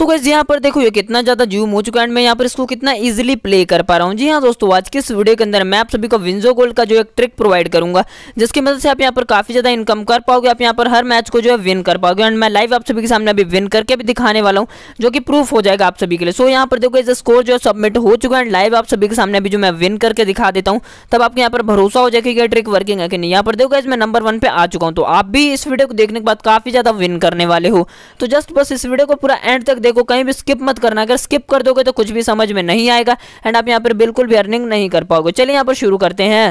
सो gas यहाँ पर देखो ये कितना ज्यादा जूम हो चुका है एंड मैं यहाँ पर इसको कितना इजिली प्ले कर पा रहा हूँ जी हाँ दोस्तों आज के इस वीडियो के अंदर मैं आप सभी को विंजो गोल्ड का जो एक ट्रिक प्रोवाइड करूंगा जिसकी मदद से आप यहाँ पर काफी ज्यादा इनकम कर पाओगे आप यहाँ पर हर मैच को जो है विन कर पाओगे एंड मैं लाइव आप सभी के सामने अभी विन करके भी दिखाने वाला हूँ जो कि प्रूफ हो जाएगा आप सभी के लिए सो यहाँ पर देखो इस स्कोर जो है सबमिट हो चुका है एंड लाइव आप सभी के सामने अभी जो मैं विन करके दिखा देता हूँ तब आपके यहाँ पर भरोसा हो जाएगा कि ट्रिक वर्किंग है कि नहीं यहाँ पर देखो मैं नंबर वन पे आ चुका हूँ तो आप भी इस वीडियो को देखने के बाद काफी ज्यादा विन करने वाले हो तो जस्ट बस इस वीडियो को पूरा एंड तक देखो कहीं भी स्किप मत करना अगर स्किप कर दोगे तो कुछ भी समझ में नहीं आएगा एंड आप यहाँ पर बिल्कुल भी अर्निंग नहीं कर पाओगे चलिए यहाँ पर शुरू करते हैं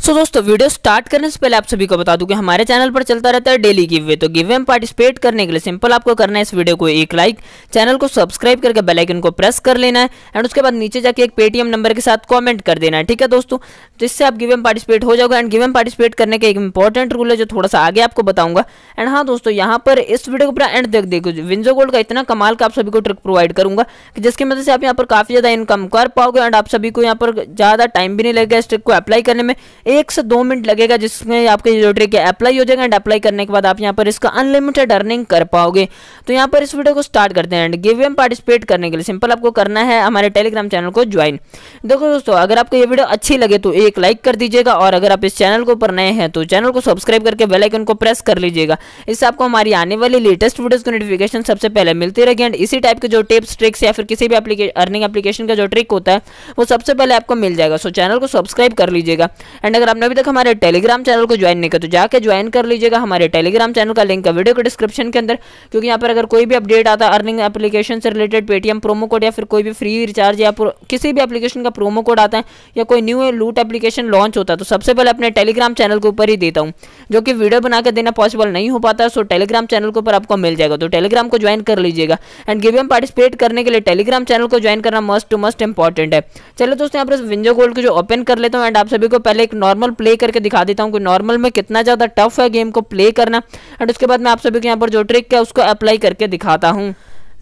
सो so, दोस्तों वीडियो स्टार्ट करने से पहले आप सभी को बता दूं कि हमारे चैनल पर चलता रहता है डेली गिव वे तो गिव वे में पार्टिसिपेट करने के लिए सिंपल आपको करना है इस वीडियो को एक लाइक चैनल को सब्सक्राइब करके बेल आइकन को प्रेस कर लेना है एंड उसके बाद नीचे जाके एक पेटीएम नंबर के साथ कॉमेंट कर देना है ठीक है दोस्तों जिससे तो आप गिवे में पार्टिसिपेट हो जाओगे एंड गिवे में पार्टिसिपेट करने का एक इंपॉर्टेंट रूल है जो थोड़ा सा आगे आपको बताऊंगा एंड हाँ दोस्तों यहाँ पर इस वीडियो को पूरा एंड देख देखो विंजो गोल्ड का इतना कमाल का आप सभी को ट्रिक प्रोवाइड करूंगा कि जिसकी मदद से आप यहाँ पर काफी ज्यादा इनकम कर पाओगे एंड आप सभी को यहाँ पर ज्यादा टाइम भी नहीं लगेगा इस ट्रिक को अप्लाई करने में एक से दो मिनट लगेगा जिसमें आपके जो ट्रिक अप्लाई हो जाएगा एंड अप्लाई करने के बाद आप यहाँ पर इसका अनलिमिटेड अर्निंग कर पाओगे तो यहाँ पर इस वीडियो को स्टार्ट करते हैं एंड गिव एम पार्टिसिपेट करने के लिए सिंपल आपको करना है हमारे टेलीग्राम चैनल को ज्वाइन देखो दोस्तों अगर आपको ये वीडियो अच्छी लगे तो एक लाइक कर दीजिएगा और अगर आप इस चैनल के ऊपर नए हैं तो चैनल को सब्सक्राइब करके बेलाइकन को प्रेस कर लीजिएगा इससे आपको हमारी आने वाली लेटेस्ट वीडियोज की नोटिफिकेशन सबसे पहले मिलती रहेगी एंड इसी टाइप के जो टिप्स ट्रिक्स या फिर किसी भी अर्निंग एप्लीकेशन का जो ट्रिक होता है वो सबसे पहले आपको मिल जाएगा सो चैनल को सब्सक्राइब कर लीजिएगा एंड एंड अगर आपने अभी तक हमारे टेलीग्राम चैनल को ज्वाइन नहीं किया तो जाकर ज्वाइन कर लीजिएगा हमारे टेलीग्राम चैनल का लिंक है वीडियो के डिस्क्रिप्शन के अंदर क्योंकि यहाँ पर अगर कोई भी अपडेट आता है अर्निंग एप्लीकेशन से रिलेटेड पेटीएम प्रोमो कोड या फिर कोई भी फ्री रिचार्ज या किसी भी एप्लीकेशन का प्रोमो कोड आता है या कोई न्यू लूट एप्लीकेशन लॉन्च होता है तो सबसे पहले अपने टेलीग्राम चैनल के ऊपर ही देता हूँ जो कि वीडियो बनाकर देना पॉसिबल नहीं हो पाता सो टेलीग्राम चैनल के ऊपर आपको मिल जाएगा तो टेलीग्राम को ज्वाइन कर लीजिएगा एंड गिव एम पार्टिसिपेट करने के लिए टेलीग्राम चैनल को ज्वाइन करना मस्ट टू मस्ट इंपॉर्टेंट है चलो दोस्तों यहाँ पर विंजो गोल्ड को जो ओपन कर लेता हूँ एंड आप सभी को पहले एक नॉर्मल प्ले करके दिखा देता हूँ कि नॉर्मल में कितना ज़्यादा टफ है गेम को प्ले करना एंड उसके बाद मैं आप सभी को यहाँ पर जो ट्रिक है उसको अप्लाई करके दिखाता हूँ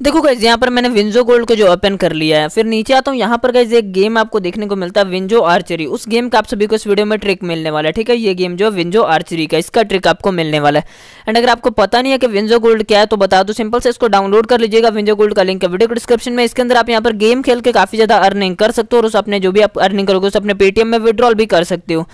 देखो गाइज यहाँ पर मैंने विंजो गोल्ड को जो ओपन कर लिया है फिर नीचे आता हूँ यहाँ पर गाइज एक गेम आपको देखने को मिलता है विंजो आर्चरी उस गेम का आप सभी को इस वीडियो में ट्रिक मिलने वाला है ठीक है ये गेम जो विंजो आर्चरी का इसका ट्रिक आपको मिलने वाला है एंड अगर आपको पता नहीं है कि विंजो गोल्ड क्या है तो बता दो सिंपल से इसको डाउनलोड कर लीजिएगा विंजो गोल्ड का लिंक है वीडियो डिस्क्रिप्शन में इसके अंदर आप यहाँ पर गेम खेल के काफी ज्यादा अर्निंग कर सकते हो और उस अपने जो भी आप अर्निंग करोगे उस अपने पेटीएम में विड्रॉल भी कर सकते हो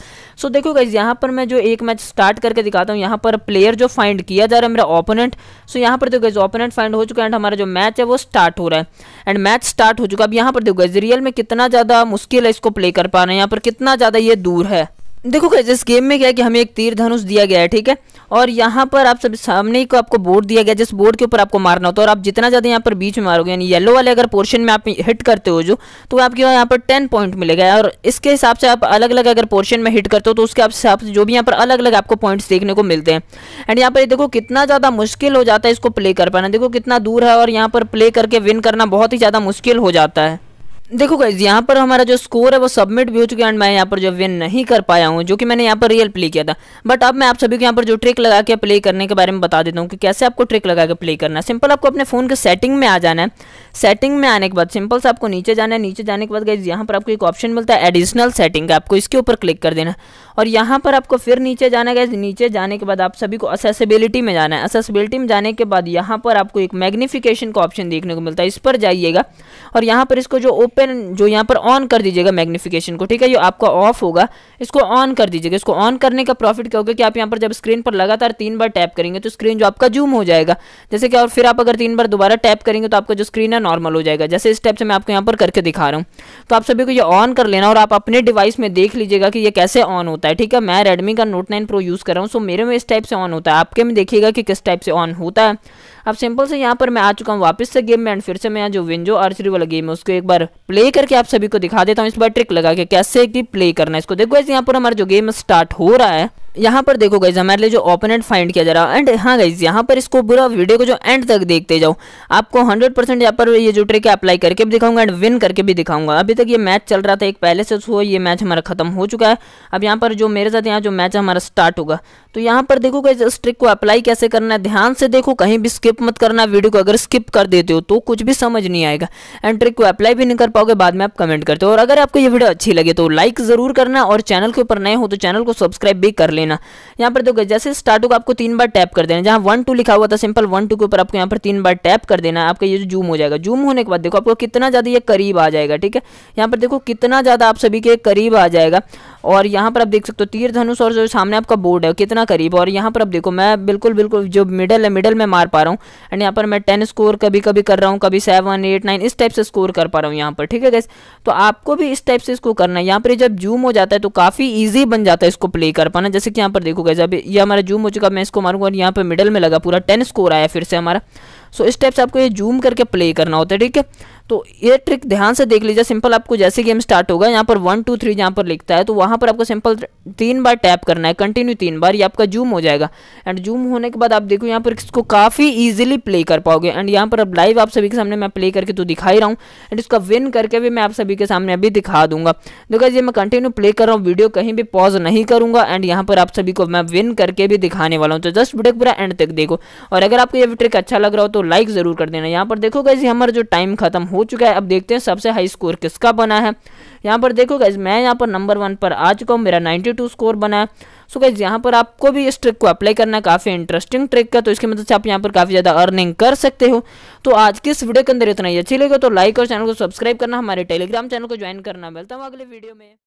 सो देखो गाइज यहाँ पर मैं जो एक मैच स्टार्ट करके दिखाता हूँ यहाँ पर प्लेयर जो फाइंड किया जा रहा है मेरा ओपोनेंट सो यहाँ पर देखो गाइज ओपोनेंट फाइंड हो चुका है हमारा जो मैच है वो स्टार्ट हो रहा है एंड मैच स्टार्ट हो चुका है अब यहाँ पर देखो रियल में कितना ज़्यादा मुश्किल है इसको प्ले कर पाना यहाँ पर कितना ज़्यादा ये दूर है देखो कैसे इस गेम में क्या है कि हमें एक तीर धनुष दिया गया है ठीक है और यहाँ पर आप सब सामने को आपको बोर्ड दिया गया जिस बोर्ड के ऊपर आपको मारना होता है और आप जितना ज़्यादा यहाँ पर बीच में मारोगे यानी येलो वाले अगर पोर्शन में आप हिट करते हो जो तो आपके यहाँ पर टेन पॉइंट मिलेगा और इसके हिसाब से आप अलग अलग अगर पोर्शन में हिट करते हो तो उसके हिसाब से जो भी यहाँ पर अलग अलग आपको पॉइंट्स देखने को मिलते हैं एंड यहाँ पर देखो कितना ज़्यादा मुश्किल हो जाता है इसको प्ले कर पाना देखो कितना दूर है और यहाँ पर प्ले करके विन करना बहुत ही ज़्यादा मुश्किल हो जाता है देखो गाइज यहाँ पर हमारा जो स्कोर है वो सबमिट भी हो चुका है एंड मैं यहाँ पर जो विन नहीं कर पाया हूँ जो कि मैंने यहाँ पर रियल प्ले किया था बट अब मैं आप सभी को यहाँ पर जो ट्रिक लगा के प्ले करने के बारे में बता देता हूँ कि कैसे आपको ट्रिक लगा के प्ले करना है सिंपल आपको अपने फ़ोन के सेटिंग में आ जाना है सेटिंग में आने के बाद सिंपल से आपको नीचे जाना है नीचे जाने के बाद गाइज यहाँ पर आपको एक ऑप्शन मिलता है एडिशनल सेटिंग आपको इसके ऊपर क्लिक कर देना और यहाँ पर आपको फिर नीचे जाना है गाइज नीचे जाने के बाद आप सभी को असेसिबिलिटी में जाना है असेसिबिलिटी में जाने के बाद यहाँ पर आपको एक मैग्निफिकेशन का ऑप्शन देखने को मिलता है इस पर जाइएगा और यहाँ पर इसको जो पेन जो यहाँ पर ऑन कर दीजिएगा मैग्नीफिकेशन को ठीक है ये आपका ऑफ होगा इसको ऑन कर दीजिएगा इसको ऑन करने का प्रॉफिट क्या होगा कि आप यहाँ पर जब स्क्रीन पर लगातार तीन बार टैप करेंगे तो स्क्रीन जो आपका जूम हो जाएगा जैसे कि और फिर आप अगर तीन बार दोबारा टैप करेंगे तो आपका जो स्क्रीन है नॉर्मल हो जाएगा जैसे इस टाइप से मैं आपको यहाँ पर करके दिखा रहा हूँ तो आप सभी को ये ऑन कर लेना और आप अपने डिवाइस में देख लीजिएगा कि ये कैसे ऑन होता है ठीक है मैं रेडमी का नोट नाइन प्रो यूज़ कर रहा हूँ सो मेरे में इस टाइप से ऑन होता है आपके में देखिएगा कि किस टाइप से ऑन होता है अब सिंपल से यहाँ पर मैं आ चुका हूँ वापस से गेम में एंड फिर से मैं जो विंजो आर्चरी वाला गेम है उसको एक बार प्ले करके आप सभी को दिखा देता हूँ इस बार ट्रिक लगा के कैसे कि प्ले करना है इसको देखो ऐसे यहाँ पर हमारा जो गेम स्टार्ट हो रहा है यहाँ पर देखो गाइज हमारे लिए जो ओपोनेंट फाइंड किया जा रहा है एंड हाँ गाइज यहाँ पर इसको पूरा वीडियो को जो एंड तक देखते जाओ आपको 100 परसेंट यहाँ पर ये जो ट्रिक है अप्लाई करके भी दिखाऊंगा एंड विन करके भी दिखाऊंगा अभी तक ये मैच चल रहा था एक पहले से हुआ ये मैच हमारा खत्म हो चुका है अब यहाँ पर जो मेरे साथ यहाँ जो मैच हमारा स्टार्ट होगा तो यहाँ पर देखो गई इस ट्रिक को अप्लाई कैसे करना है ध्यान से देखो कहीं भी स्किप मत करना वीडियो को अगर स्किप कर देते हो तो कुछ भी समझ नहीं आएगा एंड ट्रिक को अप्लाई भी नहीं कर पाओगे बाद में आप कमेंट करते हो और अगर आपको ये वीडियो अच्छी लगे तो लाइक ज़रूर करना और चैनल के ऊपर नए हो तो चैनल को सब्सक्राइब भी कर लेना लेना यहाँ पर देखो जैसे स्टार्ट होगा आपको तीन बार टैप कर देना जहाँ वन टू लिखा हुआ था सिंपल वन टू के ऊपर आपको यहाँ पर तीन बार टैप कर देना है आपका ये जूम हो जाएगा जूम होने के बाद देखो आपको कितना ज़्यादा ये करीब आ जाएगा ठीक है यहाँ पर देखो कितना ज़्यादा आप सभी के करीब आ जाएगा और यहाँ पर आप देख सकते हो तीर धनुष और जो सामने आपका बोर्ड है कितना करीब और यहाँ पर आप देखो मैं बिल्कुल बिल्कुल जो मिडल है मिडल में मार पा रहा हूँ एंड यहाँ पर मैं टेन स्कोर कभी कभी कर रहा हूँ कभी सेवन एट नाइन इस टाइप से स्कोर कर पा रहा हूँ यहाँ पर ठीक है गैस तो आपको भी इस टाइप से इसको करना है यहाँ पर जब जूम हो जाता है तो काफ़ी ईजी बन जाता है इसको प्ले कर पाना जैसे कि यहाँ पर देखो गैस अभी ये हमारा जूम हो चुका मैं इसको मारूंगा और यहाँ पर मिडल में लगा पूरा टेन स्कोर आया फिर से हमारा सो इस टाइप से आपको ये जूम करके प्ले करना होता है ठीक है तो ये ट्रिक ध्यान से देख लीजिए सिंपल आपको जैसे गेम स्टार्ट होगा यहाँ पर वन टू थ्री जहाँ पर लिखता है तो वहाँ पर आपको सिंपल तीन बार टैप करना है कंटिन्यू तीन बार ये आपका जूम हो जाएगा एंड जूम होने के बाद आप देखो यहाँ पर इसको काफ़ी ईजिली प्ले कर पाओगे एंड यहाँ पर अब लाइव आप सभी के सामने मैं प्ले करके तो दिखा ही रहा हूँ एंड इसका विन करके भी मैं आप सभी के सामने अभी दिखा दूंगा देखो जी मैं कंटिन्यू प्ले कर रहा हूँ वीडियो कहीं भी पॉज नहीं करूँगा एंड यहाँ पर आप सभी को मैं विन करके भी दिखाने वाला हूँ तो जस्ट वीडियो पूरा एंड तक देखो और अगर आपको ये ट्रिक अच्छा लग रहा हो तो तो लाइक ज़रूर कर देना यहाँ पर देखो गाइज हमारा जो टाइम खत्म हो चुका है अब देखते हैं सबसे हाई स्कोर किसका बना है यहाँ पर देखो गाइज मैं यहाँ पर नंबर वन पर आ चुका हूँ मेरा 92 स्कोर बना है सो गाइज यहाँ पर आपको भी इस ट्रिक को अप्लाई करना काफ़ी इंटरेस्टिंग ट्रिक है तो इसकी मदद से आप यहाँ पर काफ़ी ज़्यादा अर्निंग कर सकते हो तो आज की इस वीडियो के अंदर इतना ही अच्छी लगे तो लाइक और चैनल को सब्सक्राइब करना हमारे टेलीग्राम चैनल को ज्वाइन करना मिलता हूँ अगले वीडियो में